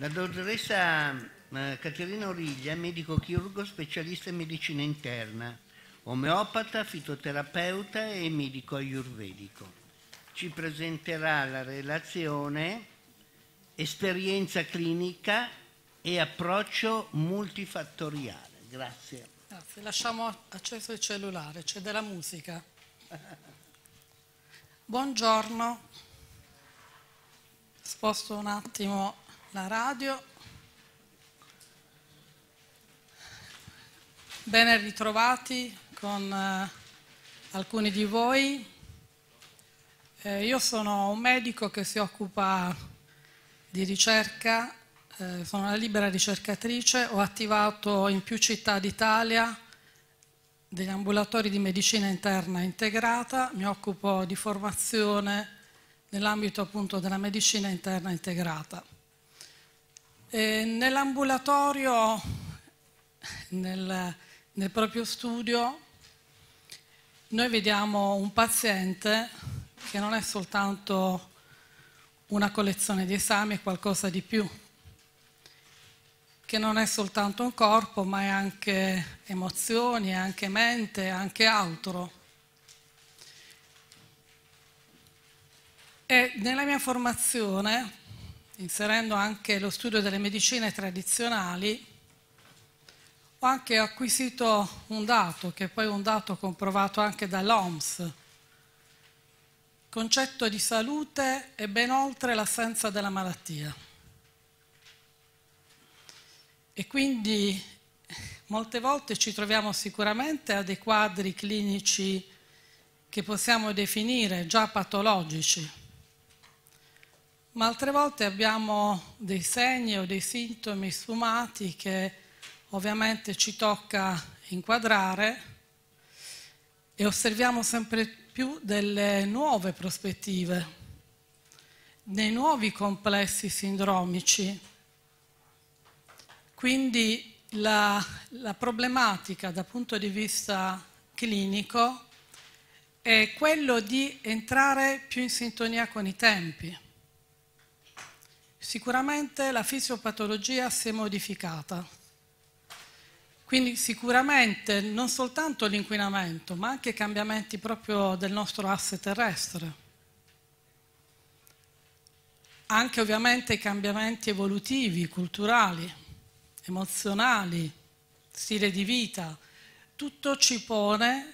La dottoressa eh, Caterina Origlia è medico chirurgo specialista in medicina interna, omeopata, fitoterapeuta e medico ayurvedico. Ci presenterà la relazione esperienza clinica e approccio multifattoriale. Grazie. Grazie. Lasciamo acceso il cellulare, c'è della musica. Buongiorno. Sposto un attimo la radio. Ben ritrovati con eh, alcuni di voi. Eh, io sono un medico che si occupa di ricerca, eh, sono una libera ricercatrice, ho attivato in più città d'Italia degli ambulatori di medicina interna integrata, mi occupo di formazione nell'ambito appunto della medicina interna integrata. Eh, nell'ambulatorio, nel, nel proprio studio, noi vediamo un paziente che non è soltanto una collezione di esami, è qualcosa di più, che non è soltanto un corpo, ma è anche emozioni, è anche mente, è anche altro. E nella mia formazione inserendo anche lo studio delle medicine tradizionali, ho anche acquisito un dato, che è poi è un dato comprovato anche dall'OMS. Il concetto di salute è ben oltre l'assenza della malattia. E quindi molte volte ci troviamo sicuramente a dei quadri clinici che possiamo definire già patologici ma altre volte abbiamo dei segni o dei sintomi sfumati che ovviamente ci tocca inquadrare e osserviamo sempre più delle nuove prospettive, dei nuovi complessi sindromici. Quindi la, la problematica dal punto di vista clinico è quello di entrare più in sintonia con i tempi. Sicuramente la fisiopatologia si è modificata, quindi sicuramente non soltanto l'inquinamento, ma anche cambiamenti proprio del nostro asse terrestre, anche ovviamente cambiamenti evolutivi, culturali, emozionali, stile di vita, tutto ci pone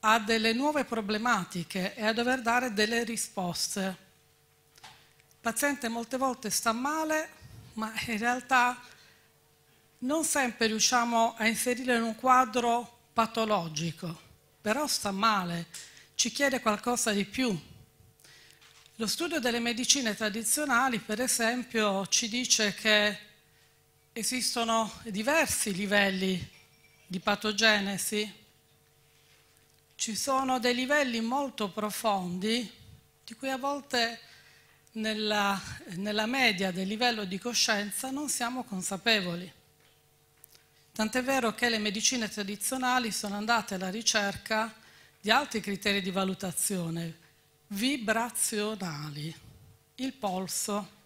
a delle nuove problematiche e a dover dare delle risposte paziente molte volte sta male, ma in realtà non sempre riusciamo a inserirlo in un quadro patologico, però sta male, ci chiede qualcosa di più. Lo studio delle medicine tradizionali, per esempio, ci dice che esistono diversi livelli di patogenesi, ci sono dei livelli molto profondi di cui a volte nella, nella media del livello di coscienza non siamo consapevoli. Tant'è vero che le medicine tradizionali sono andate alla ricerca di altri criteri di valutazione, vibrazionali, il polso.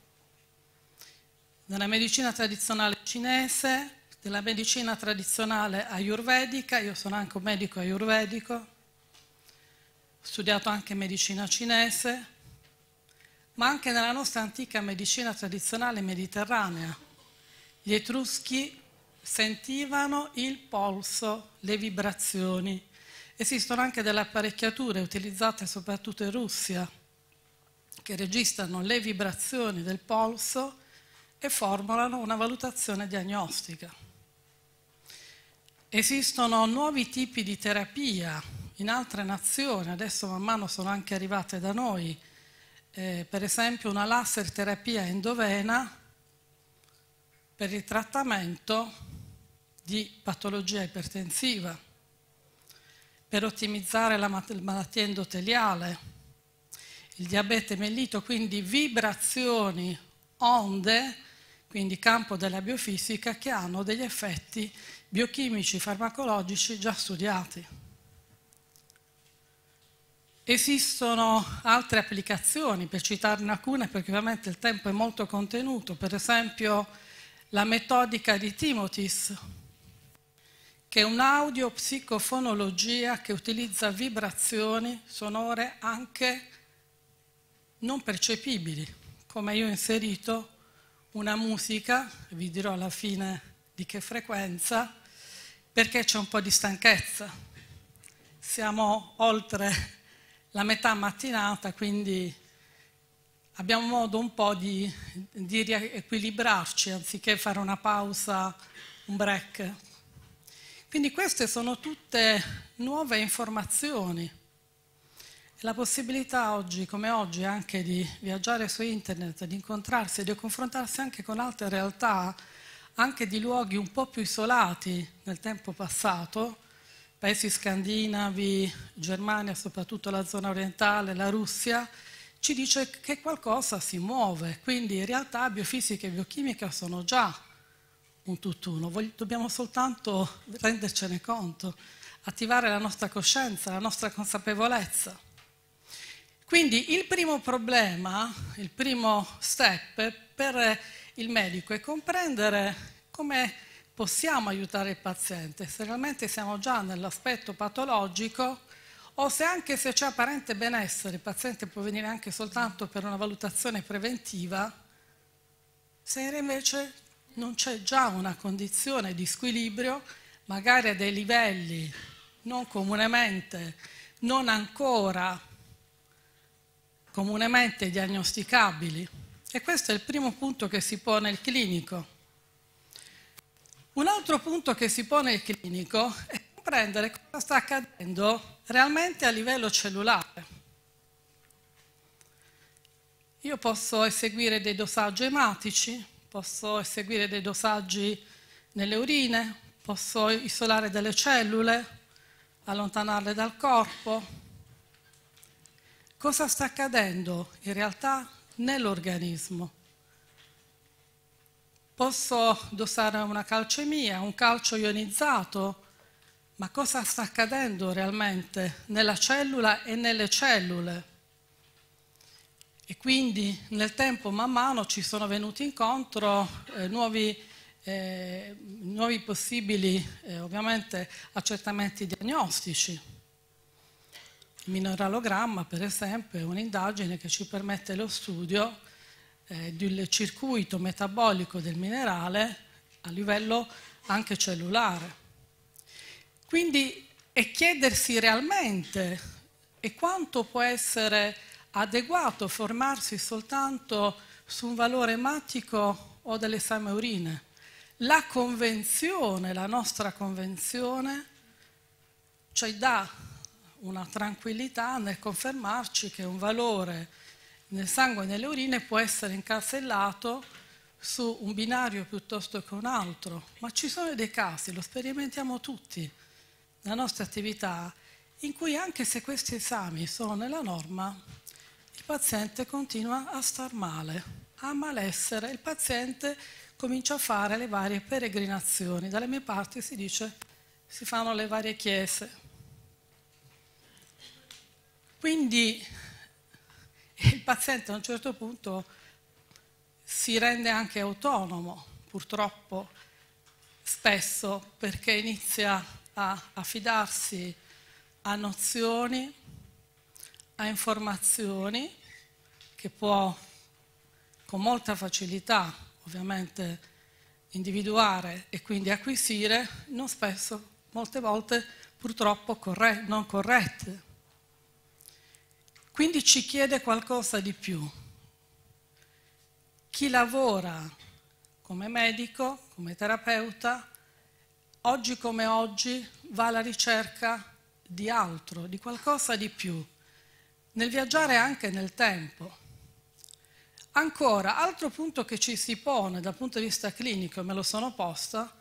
Nella medicina tradizionale cinese, nella medicina tradizionale ayurvedica, io sono anche un medico ayurvedico, ho studiato anche medicina cinese, ma anche nella nostra antica medicina tradizionale mediterranea. Gli Etruschi sentivano il polso, le vibrazioni. Esistono anche delle apparecchiature utilizzate soprattutto in Russia che registrano le vibrazioni del polso e formulano una valutazione diagnostica. Esistono nuovi tipi di terapia in altre nazioni, adesso man mano sono anche arrivate da noi, eh, per esempio una laser terapia endovena per il trattamento di patologia ipertensiva, per ottimizzare la malattia endoteliale, il diabete mellito, quindi vibrazioni, onde, quindi campo della biofisica, che hanno degli effetti biochimici, farmacologici già studiati. Esistono altre applicazioni, per citarne alcune, perché ovviamente il tempo è molto contenuto, per esempio la metodica di Timotis, che è un'audio psicofonologia che utilizza vibrazioni sonore anche non percepibili, come io ho inserito una musica, vi dirò alla fine di che frequenza, perché c'è un po' di stanchezza. Siamo oltre la metà mattinata, quindi abbiamo modo un po' di, di riequilibrarci anziché fare una pausa, un break. Quindi queste sono tutte nuove informazioni. La possibilità oggi, come oggi, anche di viaggiare su internet, di incontrarsi, e di confrontarsi anche con altre realtà, anche di luoghi un po' più isolati nel tempo passato, paesi scandinavi, Germania, soprattutto la zona orientale, la Russia, ci dice che qualcosa si muove, quindi in realtà biofisica e biochimica sono già un tutt'uno, dobbiamo soltanto rendercene conto, attivare la nostra coscienza, la nostra consapevolezza. Quindi il primo problema, il primo step per il medico è comprendere come possiamo aiutare il paziente, se realmente siamo già nell'aspetto patologico o se anche se c'è apparente benessere, il paziente può venire anche soltanto per una valutazione preventiva, se invece non c'è già una condizione di squilibrio, magari a dei livelli non comunemente, non ancora comunemente diagnosticabili. E questo è il primo punto che si pone il clinico. Un altro punto che si pone il clinico è comprendere cosa sta accadendo realmente a livello cellulare. Io posso eseguire dei dosaggi ematici, posso eseguire dei dosaggi nelle urine, posso isolare delle cellule, allontanarle dal corpo. Cosa sta accadendo in realtà nell'organismo? Posso dosare una calcemia, un calcio ionizzato, ma cosa sta accadendo realmente nella cellula e nelle cellule? E quindi nel tempo man mano ci sono venuti incontro eh, nuovi, eh, nuovi, possibili eh, ovviamente accertamenti diagnostici. Il mineralogramma per esempio è un'indagine che ci permette lo studio eh, del circuito metabolico del minerale a livello anche cellulare. Quindi è chiedersi realmente e quanto può essere adeguato formarsi soltanto su un valore ematico o delle same La convenzione, la nostra convenzione, ci dà una tranquillità nel confermarci che un valore nel sangue e nelle urine può essere incarsellato su un binario piuttosto che un altro, ma ci sono dei casi, lo sperimentiamo tutti nella nostra attività, in cui anche se questi esami sono nella norma, il paziente continua a star male, a malessere, il paziente comincia a fare le varie peregrinazioni, dalle mie parti si dice si fanno le varie chiese. Quindi il paziente a un certo punto si rende anche autonomo, purtroppo spesso, perché inizia a affidarsi a nozioni, a informazioni che può con molta facilità ovviamente individuare e quindi acquisire, non spesso, molte volte purtroppo corre non corrette. Quindi ci chiede qualcosa di più. Chi lavora come medico, come terapeuta, oggi come oggi va alla ricerca di altro, di qualcosa di più, nel viaggiare anche nel tempo. Ancora, altro punto che ci si pone dal punto di vista clinico, e me lo sono posta,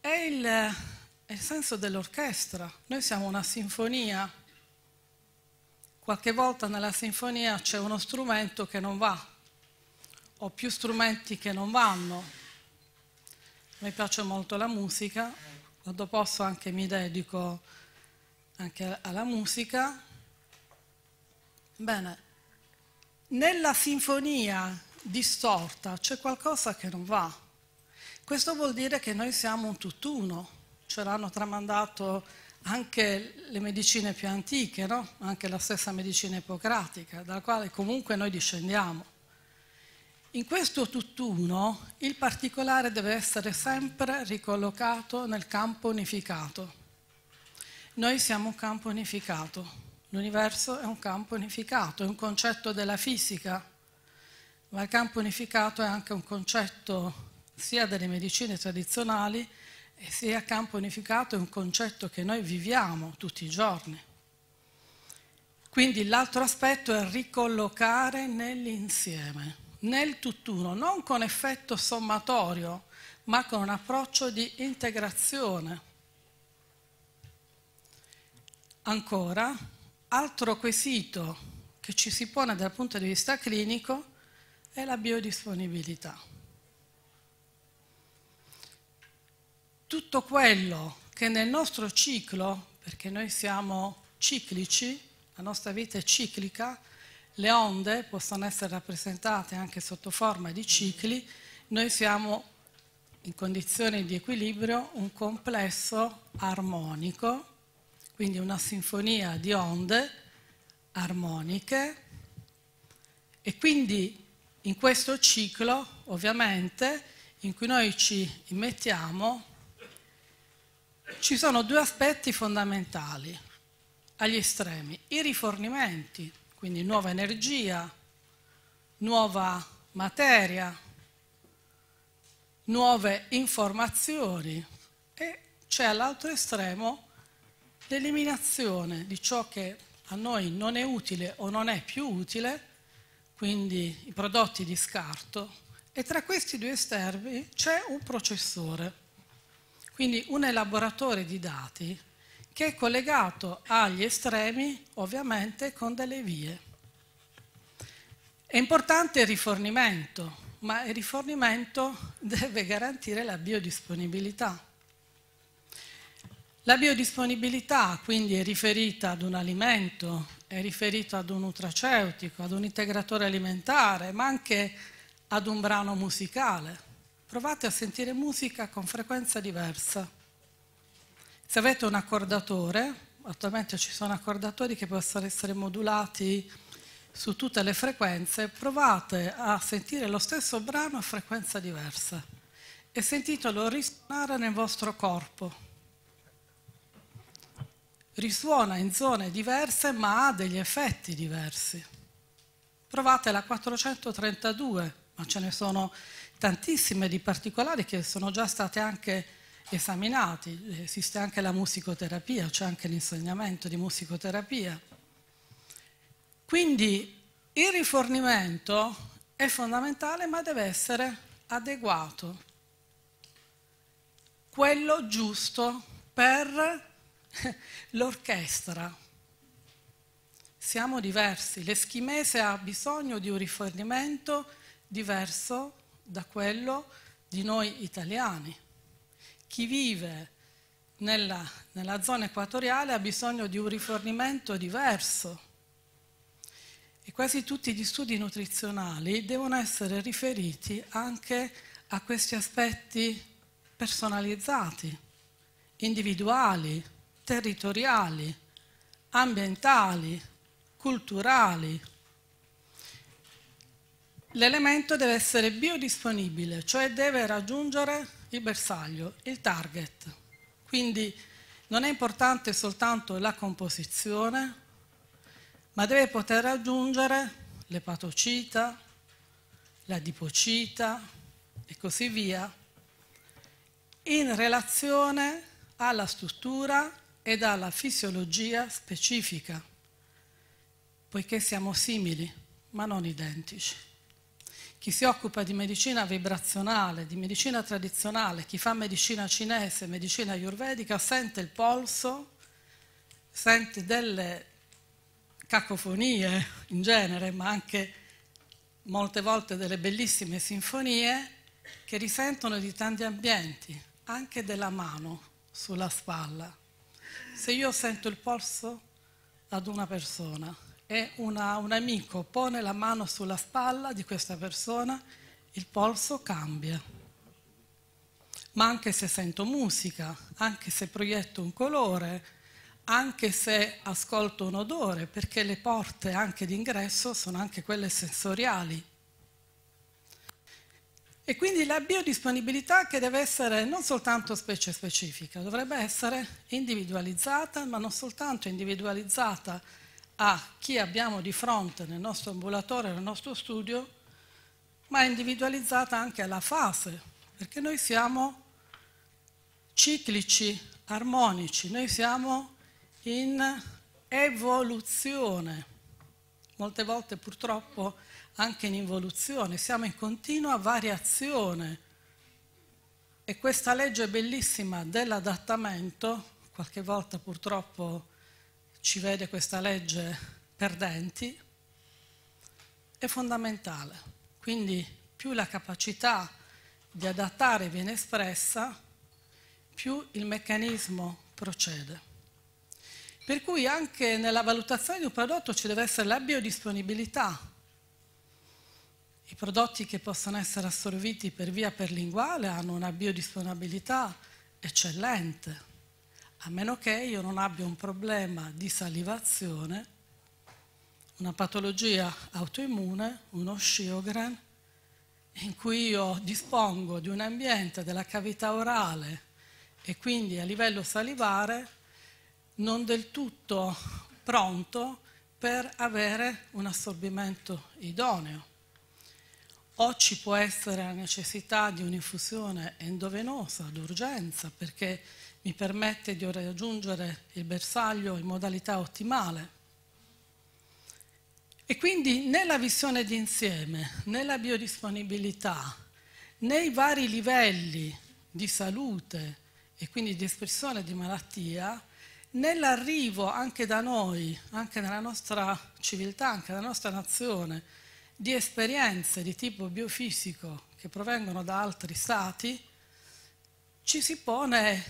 è il, è il senso dell'orchestra. Noi siamo una sinfonia Qualche volta nella sinfonia c'è uno strumento che non va, o più strumenti che non vanno. Mi piace molto la musica, quando posso anche mi dedico anche alla musica. Bene, nella sinfonia distorta c'è qualcosa che non va. Questo vuol dire che noi siamo un tutt'uno, ce l'hanno tramandato anche le medicine più antiche, no? anche la stessa medicina ipocratica, dalla quale comunque noi discendiamo. In questo tutt'uno il particolare deve essere sempre ricollocato nel campo unificato. Noi siamo un campo unificato, l'universo è un campo unificato, è un concetto della fisica, ma il campo unificato è anche un concetto sia delle medicine tradizionali e sia campo unificato è un concetto che noi viviamo tutti i giorni. Quindi l'altro aspetto è ricollocare nell'insieme, nel tutt'uno, non con effetto sommatorio, ma con un approccio di integrazione. Ancora, altro quesito che ci si pone dal punto di vista clinico è la biodisponibilità. tutto quello che nel nostro ciclo, perché noi siamo ciclici, la nostra vita è ciclica, le onde possono essere rappresentate anche sotto forma di cicli, noi siamo in condizioni di equilibrio un complesso armonico, quindi una sinfonia di onde armoniche e quindi in questo ciclo ovviamente in cui noi ci immettiamo ci sono due aspetti fondamentali agli estremi, i rifornimenti, quindi nuova energia, nuova materia, nuove informazioni e c'è all'altro estremo l'eliminazione di ciò che a noi non è utile o non è più utile, quindi i prodotti di scarto, e tra questi due estremi c'è un processore quindi un elaboratore di dati che è collegato agli estremi ovviamente con delle vie. È importante il rifornimento, ma il rifornimento deve garantire la biodisponibilità. La biodisponibilità quindi è riferita ad un alimento, è riferita ad un nutraceutico, ad un integratore alimentare, ma anche ad un brano musicale provate a sentire musica con frequenza diversa. Se avete un accordatore, attualmente ci sono accordatori che possono essere modulati su tutte le frequenze, provate a sentire lo stesso brano a frequenza diversa e sentitelo risuonare nel vostro corpo. Risuona in zone diverse ma ha degli effetti diversi. Provate la 432, ma ce ne sono tantissime di particolari che sono già state anche esaminate. Esiste anche la musicoterapia, c'è cioè anche l'insegnamento di musicoterapia. Quindi il rifornimento è fondamentale ma deve essere adeguato, quello giusto per l'orchestra. Siamo diversi, l'eschimese ha bisogno di un rifornimento diverso da quello di noi italiani. Chi vive nella, nella zona equatoriale ha bisogno di un rifornimento diverso e quasi tutti gli studi nutrizionali devono essere riferiti anche a questi aspetti personalizzati, individuali, territoriali, ambientali, culturali. L'elemento deve essere biodisponibile, cioè deve raggiungere il bersaglio, il target. Quindi non è importante soltanto la composizione, ma deve poter raggiungere l'epatocita, l'adipocita e così via, in relazione alla struttura e alla fisiologia specifica, poiché siamo simili ma non identici chi si occupa di medicina vibrazionale, di medicina tradizionale, chi fa medicina cinese, medicina ayurvedica, sente il polso, sente delle cacofonie in genere, ma anche molte volte delle bellissime sinfonie che risentono di tanti ambienti, anche della mano sulla spalla. Se io sento il polso ad una persona, e una, un amico pone la mano sulla spalla di questa persona, il polso cambia. Ma anche se sento musica, anche se proietto un colore, anche se ascolto un odore, perché le porte anche d'ingresso sono anche quelle sensoriali. E quindi la biodisponibilità che deve essere non soltanto specie specifica, dovrebbe essere individualizzata, ma non soltanto individualizzata a chi abbiamo di fronte nel nostro ambulatorio, nel nostro studio, ma è individualizzata anche alla fase, perché noi siamo ciclici, armonici, noi siamo in evoluzione, molte volte purtroppo anche in involuzione, siamo in continua variazione e questa legge bellissima dell'adattamento, qualche volta purtroppo ci vede questa legge perdenti, è fondamentale. Quindi più la capacità di adattare viene espressa, più il meccanismo procede. Per cui anche nella valutazione di un prodotto ci deve essere la biodisponibilità. I prodotti che possono essere assorbiti per via perlinguale hanno una biodisponibilità eccellente a meno che io non abbia un problema di salivazione, una patologia autoimmune, uno sciogren, in cui io dispongo di un ambiente della cavità orale e quindi a livello salivare non del tutto pronto per avere un assorbimento idoneo o ci può essere la necessità di un'infusione endovenosa d'urgenza perché mi permette di raggiungere il bersaglio in modalità ottimale. E quindi nella visione d'insieme, né la biodisponibilità, nei vari livelli di salute e quindi di espressione di malattia, nell'arrivo anche da noi, anche nella nostra civiltà, anche nella nostra nazione, di esperienze di tipo biofisico che provengono da altri stati, ci si pone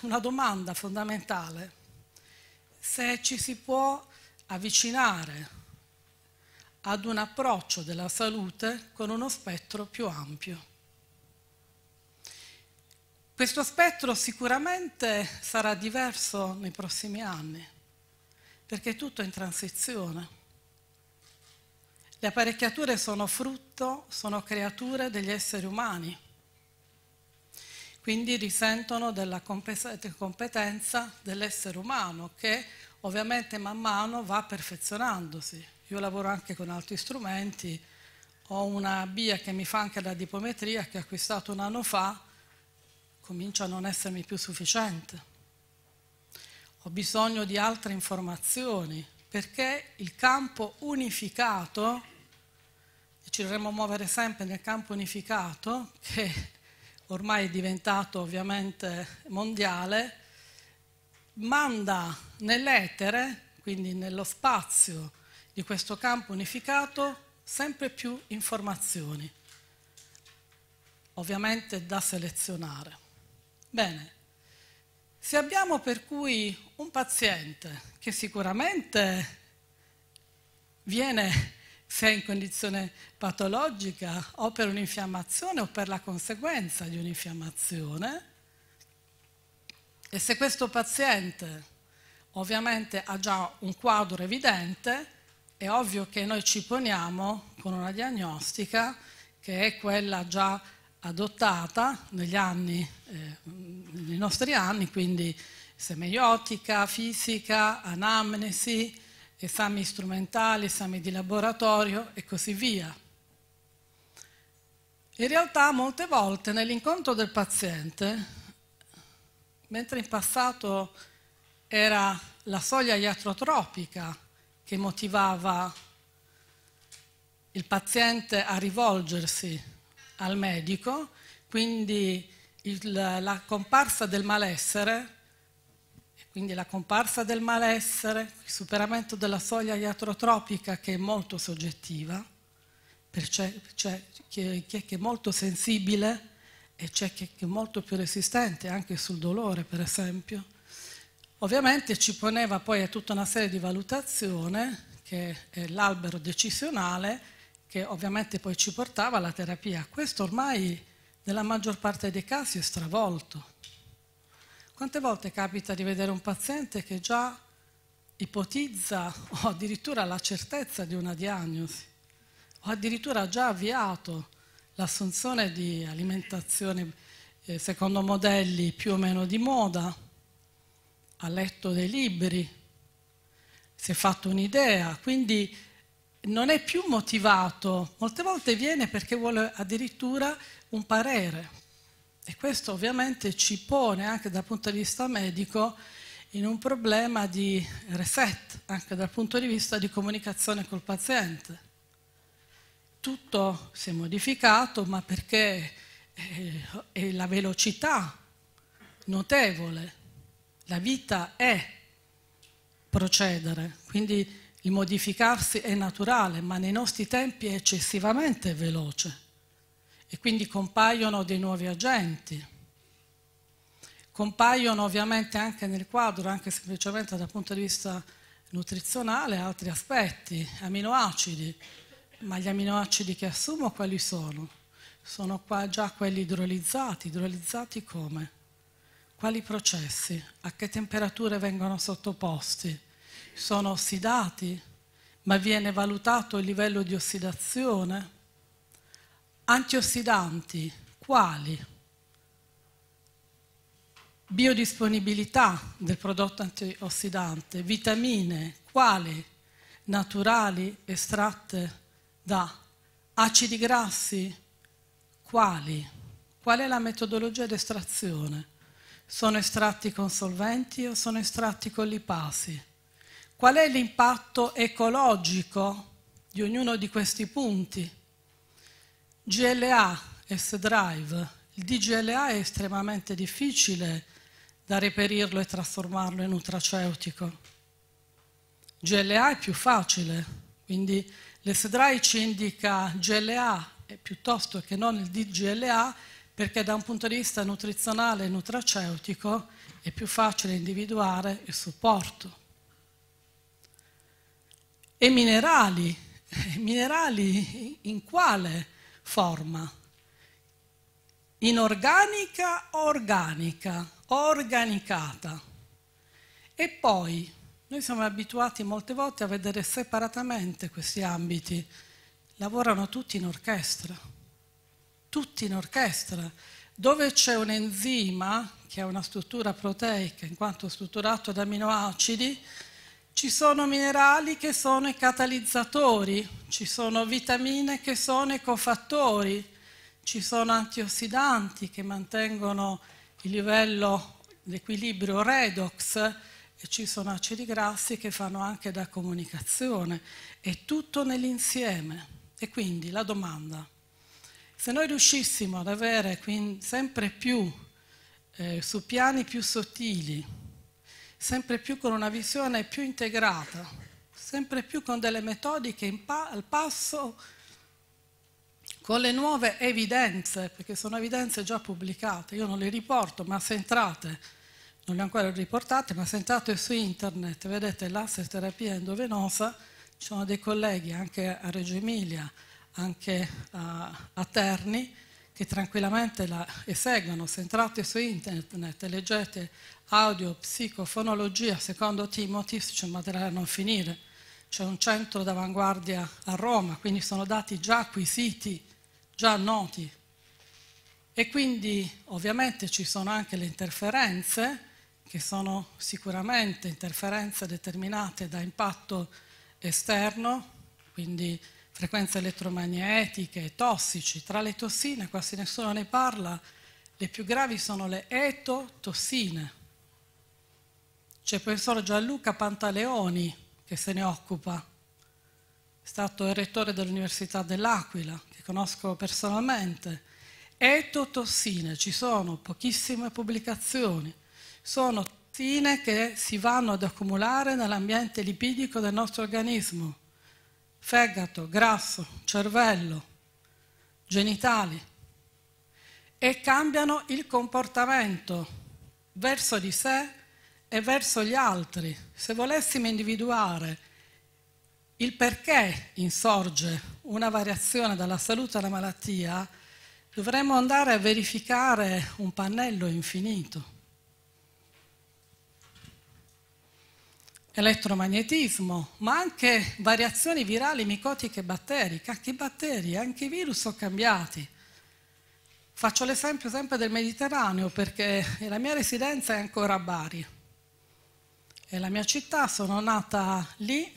una domanda fondamentale, se ci si può avvicinare ad un approccio della salute con uno spettro più ampio. Questo spettro sicuramente sarà diverso nei prossimi anni, perché tutto è in transizione le apparecchiature sono frutto, sono creature degli esseri umani, quindi risentono della competenza dell'essere umano che ovviamente man mano va perfezionandosi. Io lavoro anche con altri strumenti, ho una BIA che mi fa anche la dipometria che ho acquistato un anno fa, comincia a non essermi più sufficiente. Ho bisogno di altre informazioni perché il campo unificato e ci dovremmo muovere sempre nel campo unificato che ormai è diventato ovviamente mondiale, manda nell'etere, quindi nello spazio di questo campo unificato, sempre più informazioni, ovviamente da selezionare. Bene, se abbiamo per cui un paziente che sicuramente viene se è in condizione patologica o per un'infiammazione o per la conseguenza di un'infiammazione. E se questo paziente ovviamente ha già un quadro evidente, è ovvio che noi ci poniamo con una diagnostica che è quella già adottata negli anni, eh, nei nostri anni, quindi semiotica, fisica, anamnesi, esami strumentali, esami di laboratorio e così via. In realtà molte volte nell'incontro del paziente, mentre in passato era la soglia iatrotropica che motivava il paziente a rivolgersi al medico, quindi il, la comparsa del malessere quindi la comparsa del malessere, il superamento della soglia iatrotropica che è molto soggettiva, c'è, chi, chi, è molto sensibile e c'è chi è molto più resistente anche sul dolore, per esempio. Ovviamente ci poneva poi a tutta una serie di valutazioni, che è l'albero decisionale, che ovviamente poi ci portava alla terapia. Questo ormai nella maggior parte dei casi è stravolto quante volte capita di vedere un paziente che già ipotizza o addirittura la certezza di una diagnosi o addirittura ha già avviato l'assunzione di alimentazione eh, secondo modelli più o meno di moda, ha letto dei libri, si è fatto un'idea, quindi non è più motivato, molte volte viene perché vuole addirittura un parere. E questo ovviamente ci pone anche dal punto di vista medico in un problema di reset, anche dal punto di vista di comunicazione col paziente. Tutto si è modificato, ma perché eh, è la velocità notevole, la vita è procedere, quindi il modificarsi è naturale, ma nei nostri tempi è eccessivamente veloce e quindi compaiono dei nuovi agenti. Compaiono ovviamente anche nel quadro, anche semplicemente dal punto di vista nutrizionale, altri aspetti, aminoacidi, ma gli aminoacidi che assumo quali sono? Sono qua già quelli idrolizzati, idrolizzati come? Quali processi? A che temperature vengono sottoposti? Sono ossidati? Ma viene valutato il livello di ossidazione? antiossidanti, quali? Biodisponibilità del prodotto antiossidante, vitamine, quali? Naturali, estratte da acidi grassi, quali? Qual è la metodologia di estrazione? Sono estratti con solventi o sono estratti con lipasi? Qual è l'impatto ecologico di ognuno di questi punti? GLA S-Drive. Il DGLA è estremamente difficile da reperirlo e trasformarlo in un traceutico. GLA è più facile, quindi l'S-Drive ci indica GLA piuttosto che non il DGLA perché da un punto di vista nutrizionale e nutraceutico è più facile individuare il supporto. E minerali, minerali in quale? forma. Inorganica, organica, organicata. E poi noi siamo abituati molte volte a vedere separatamente questi ambiti. Lavorano tutti in orchestra, tutti in orchestra. Dove c'è un enzima, che è una struttura proteica in quanto strutturato da aminoacidi, ci sono minerali che sono i catalizzatori, ci sono vitamine che sono i cofattori, ci sono antiossidanti che mantengono il livello, l'equilibrio redox e ci sono acidi grassi che fanno anche da comunicazione. È tutto nell'insieme. E quindi la domanda, se noi riuscissimo ad avere sempre più, eh, su piani più sottili, sempre più con una visione più integrata, sempre più con delle metodiche pa al passo con le nuove evidenze, perché sono evidenze già pubblicate, io non le riporto, ma se entrate, non le ho ancora riportate, ma se entrate su internet, vedete l'asse terapia endovenosa, ci sono dei colleghi anche a Reggio Emilia, anche a, a Terni, che tranquillamente la eseguono. Se entrate su internet e leggete audio, psicofonologia, secondo Timothy, c'è un materiale a non finire. C'è un centro d'avanguardia a Roma, quindi sono dati già acquisiti, già noti. E quindi ovviamente ci sono anche le interferenze, che sono sicuramente interferenze determinate da impatto esterno, quindi frequenze elettromagnetiche, tossici. Tra le tossine, quasi nessuno ne parla, le più gravi sono le etotossine. C'è il professor Gianluca Pantaleoni che se ne occupa, è stato il rettore dell'Università dell'Aquila, che conosco personalmente. Etotossine, ci sono pochissime pubblicazioni, sono tossine che si vanno ad accumulare nell'ambiente lipidico del nostro organismo fegato, grasso, cervello, genitali e cambiano il comportamento verso di sé e verso gli altri. Se volessimo individuare il perché insorge una variazione dalla salute alla malattia, dovremmo andare a verificare un pannello infinito. elettromagnetismo, ma anche variazioni virali micotiche e batteriche. Anche i batteri, anche i virus sono cambiati. Faccio l'esempio sempre del Mediterraneo perché la mia residenza è ancora a Bari. È la mia città, sono nata lì,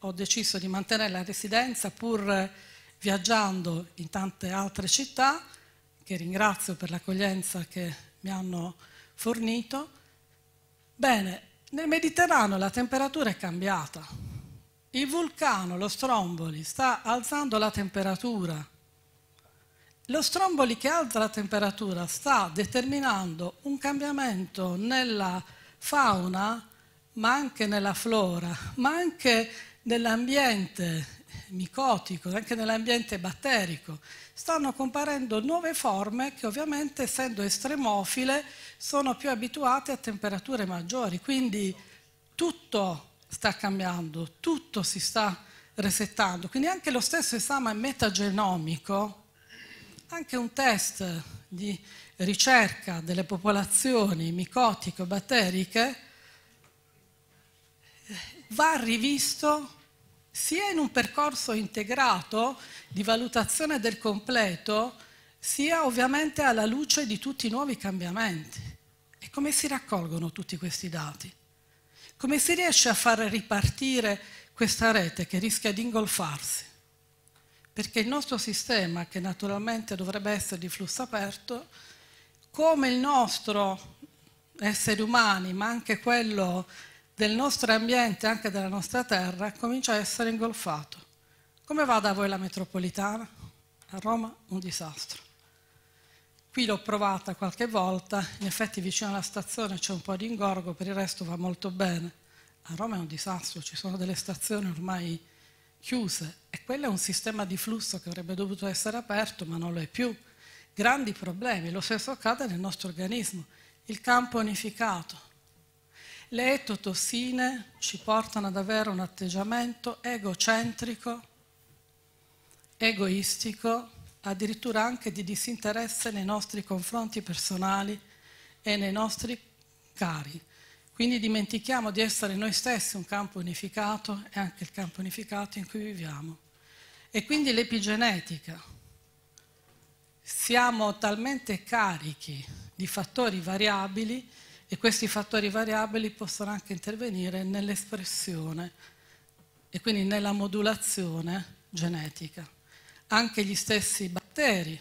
ho deciso di mantenere la residenza pur viaggiando in tante altre città, che ringrazio per l'accoglienza che mi hanno fornito Bene, nel Mediterraneo la temperatura è cambiata. Il vulcano, lo Stromboli, sta alzando la temperatura. Lo Stromboli che alza la temperatura sta determinando un cambiamento nella fauna, ma anche nella flora, ma anche nell'ambiente micotico, anche nell'ambiente batterico, stanno comparendo nuove forme che ovviamente essendo estremofile sono più abituate a temperature maggiori, quindi tutto sta cambiando, tutto si sta resettando, quindi anche lo stesso esame metagenomico, anche un test di ricerca delle popolazioni micotico-batteriche, va rivisto sia in un percorso integrato di valutazione del completo, sia ovviamente alla luce di tutti i nuovi cambiamenti. E come si raccolgono tutti questi dati? Come si riesce a far ripartire questa rete che rischia di ingolfarsi? Perché il nostro sistema, che naturalmente dovrebbe essere di flusso aperto, come il nostro essere umani, ma anche quello del nostro ambiente, anche della nostra terra, comincia a essere ingolfato. Come va da voi la metropolitana? A Roma un disastro. Qui l'ho provata qualche volta, in effetti vicino alla stazione c'è un po' di ingorgo, per il resto va molto bene. A Roma è un disastro, ci sono delle stazioni ormai chiuse e quello è un sistema di flusso che avrebbe dovuto essere aperto ma non lo è più. Grandi problemi, lo stesso accade nel nostro organismo. Il campo unificato, le etotossine ci portano ad avere un atteggiamento egocentrico, egoistico, addirittura anche di disinteresse nei nostri confronti personali e nei nostri cari. Quindi dimentichiamo di essere noi stessi un campo unificato e anche il campo unificato in cui viviamo. E quindi l'epigenetica. Siamo talmente carichi di fattori variabili e questi fattori variabili possono anche intervenire nell'espressione e quindi nella modulazione genetica. Anche gli stessi batteri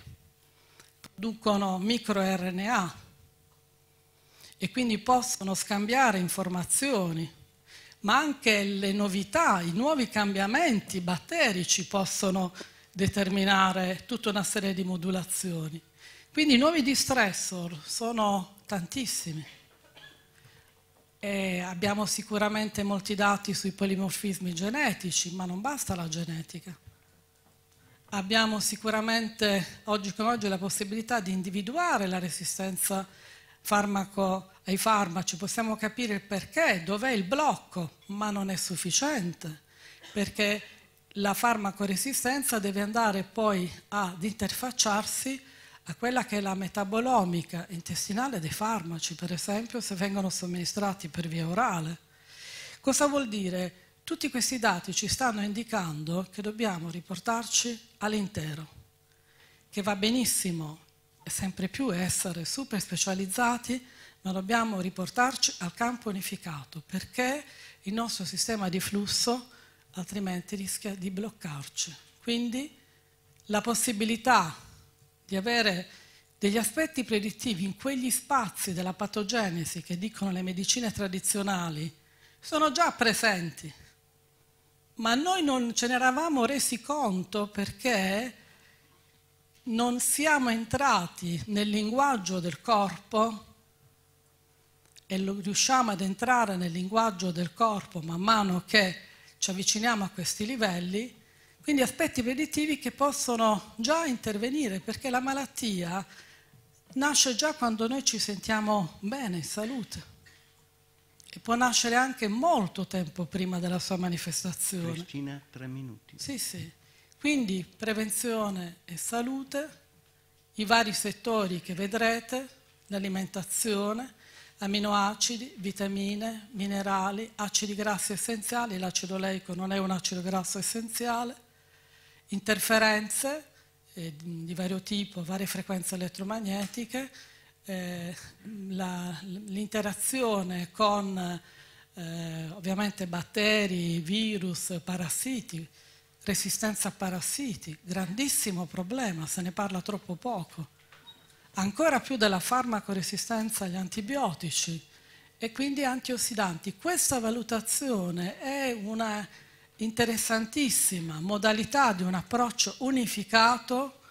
producono microRNA e quindi possono scambiare informazioni ma anche le novità, i nuovi cambiamenti batterici possono determinare tutta una serie di modulazioni. Quindi i nuovi distressor sono tantissimi. Eh, abbiamo sicuramente molti dati sui polimorfismi genetici, ma non basta la genetica. Abbiamo sicuramente oggi come oggi la possibilità di individuare la resistenza farmaco ai farmaci, possiamo capire il perché, dov'è il blocco, ma non è sufficiente, perché la farmacoresistenza deve andare poi ad interfacciarsi a quella che è la metabolomica intestinale dei farmaci, per esempio, se vengono somministrati per via orale. Cosa vuol dire? Tutti questi dati ci stanno indicando che dobbiamo riportarci all'intero, che va benissimo sempre più essere super specializzati, ma dobbiamo riportarci al campo unificato, perché il nostro sistema di flusso altrimenti rischia di bloccarci. Quindi la possibilità di avere degli aspetti predittivi in quegli spazi della patogenesi che dicono le medicine tradizionali sono già presenti, ma noi non ce ne eravamo resi conto perché non siamo entrati nel linguaggio del corpo e riusciamo ad entrare nel linguaggio del corpo man mano che ci avviciniamo a questi livelli quindi aspetti predittivi che possono già intervenire perché la malattia nasce già quando noi ci sentiamo bene, in salute e può nascere anche molto tempo prima della sua manifestazione. Cristina, tre minuti. Sì, sì. Quindi prevenzione e salute, i vari settori che vedrete, l'alimentazione, aminoacidi, vitamine, minerali, acidi grassi essenziali, l'acido leico non è un acido grasso essenziale, interferenze eh, di vario tipo, varie frequenze elettromagnetiche, eh, l'interazione con eh, ovviamente batteri, virus, parassiti, resistenza a parassiti, grandissimo problema, se ne parla troppo poco, ancora più della farmacoresistenza agli antibiotici e quindi antiossidanti. Questa valutazione è una interessantissima modalità di un approccio unificato,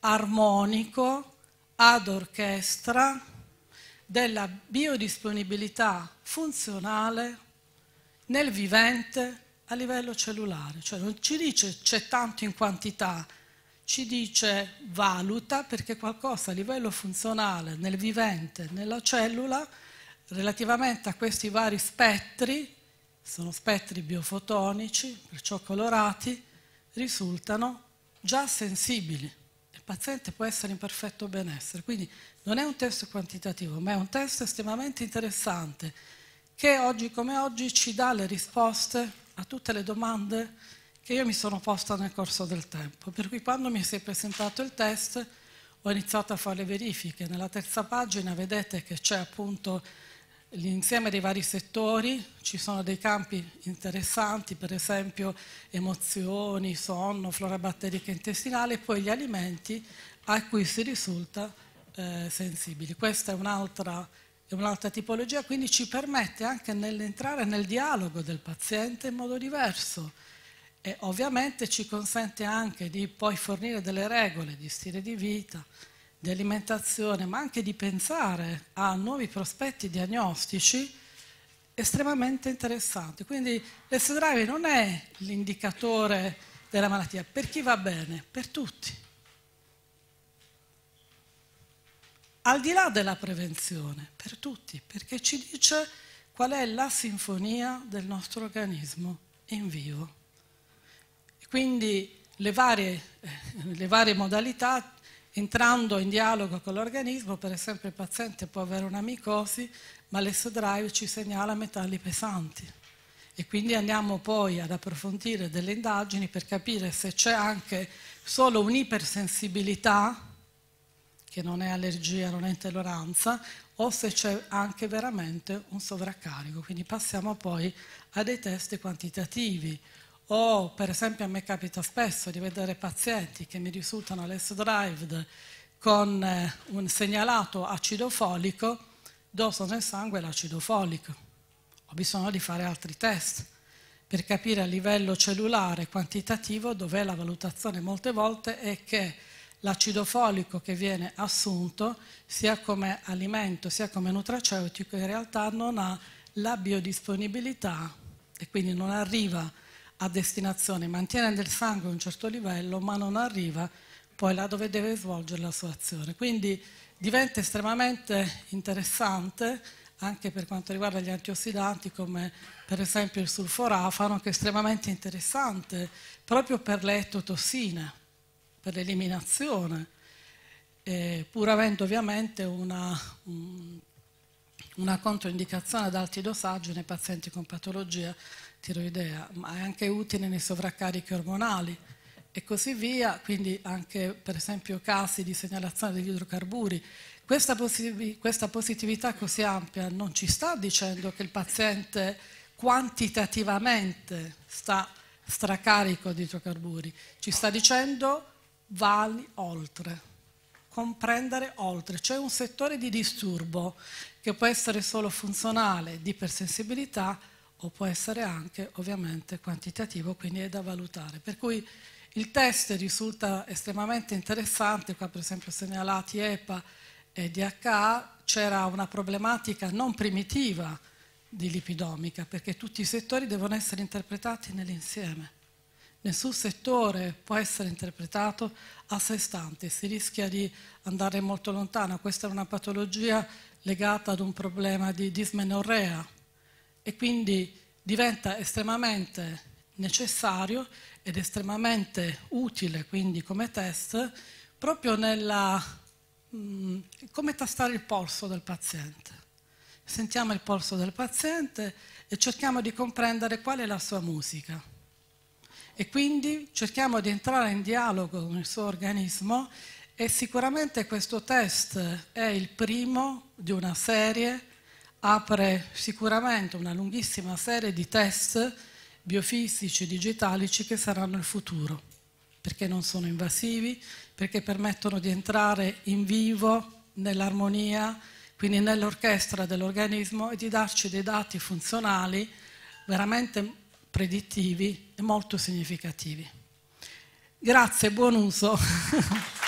armonico, ad orchestra, della biodisponibilità funzionale nel vivente a livello cellulare. Cioè non ci dice c'è tanto in quantità, ci dice valuta perché qualcosa a livello funzionale nel vivente, nella cellula, relativamente a questi vari spettri sono spettri biofotonici, perciò colorati, risultano già sensibili. Il paziente può essere in perfetto benessere, quindi non è un test quantitativo, ma è un test estremamente interessante che oggi come oggi ci dà le risposte a tutte le domande che io mi sono posta nel corso del tempo. Per cui quando mi si è presentato il test ho iniziato a fare le verifiche. Nella terza pagina vedete che c'è appunto l'insieme dei vari settori, ci sono dei campi interessanti, per esempio emozioni, sonno, flora batterica intestinale e poi gli alimenti a cui si risulta eh, sensibili. Questa è un'altra un tipologia, quindi ci permette anche nell'entrare nel dialogo del paziente in modo diverso e ovviamente ci consente anche di poi fornire delle regole di stile di vita, di alimentazione, ma anche di pensare a nuovi prospetti diagnostici estremamente interessanti. Quindi l'essere drive non è l'indicatore della malattia, per chi va bene? Per tutti. Al di là della prevenzione, per tutti, perché ci dice qual è la sinfonia del nostro organismo in vivo. Quindi le varie, eh, le varie modalità Entrando in dialogo con l'organismo, per esempio il paziente può avere una micosi, ma leso ci segnala metalli pesanti e quindi andiamo poi ad approfondire delle indagini per capire se c'è anche solo un'ipersensibilità, che non è allergia, non è intolleranza, o se c'è anche veramente un sovraccarico. Quindi passiamo poi a dei test quantitativi, o per esempio a me capita spesso di vedere pazienti che mi risultano less drived con eh, un segnalato acido folico, doso nel sangue l'acido folico. Ho bisogno di fare altri test per capire a livello cellulare quantitativo dov'è la valutazione molte volte è che l'acido folico che viene assunto sia come alimento sia come nutraceutico in realtà non ha la biodisponibilità e quindi non arriva a a destinazione, mantiene il sangue a un certo livello, ma non arriva poi là dove deve svolgere la sua azione. Quindi diventa estremamente interessante anche per quanto riguarda gli antiossidanti come per esempio il sulforafano che è estremamente interessante proprio per le etotossine, per l'eliminazione, eh, pur avendo ovviamente una, un una controindicazione ad alti dosaggi nei pazienti con patologia tiroidea, ma è anche utile nei sovraccarichi ormonali e così via, quindi anche per esempio casi di segnalazione degli idrocarburi. Questa, posi questa positività così ampia non ci sta dicendo che il paziente quantitativamente sta stracarico di idrocarburi, ci sta dicendo vali oltre, comprendere oltre, c'è un settore di disturbo che può essere solo funzionale di ipersensibilità o può essere anche ovviamente quantitativo, quindi è da valutare. Per cui il test risulta estremamente interessante, qua per esempio segnalati EPA e DHA, c'era una problematica non primitiva di lipidomica, perché tutti i settori devono essere interpretati nell'insieme nessun settore può essere interpretato a sé stante, si rischia di andare molto lontano. Questa è una patologia legata ad un problema di dismenorrea e quindi diventa estremamente necessario ed estremamente utile quindi come test proprio nella mh, mm, come tastare il polso del paziente. Sentiamo il polso del paziente e cerchiamo di comprendere qual è la sua musica e quindi cerchiamo di entrare in dialogo con il suo organismo e sicuramente questo test è il primo di una serie, apre sicuramente una lunghissima serie di test biofisici digitalici che saranno il futuro, perché non sono invasivi, perché permettono di entrare in vivo nell'armonia, quindi nell'orchestra dell'organismo e di darci dei dati funzionali veramente predittivi e molto significativi. Grazie, buon uso.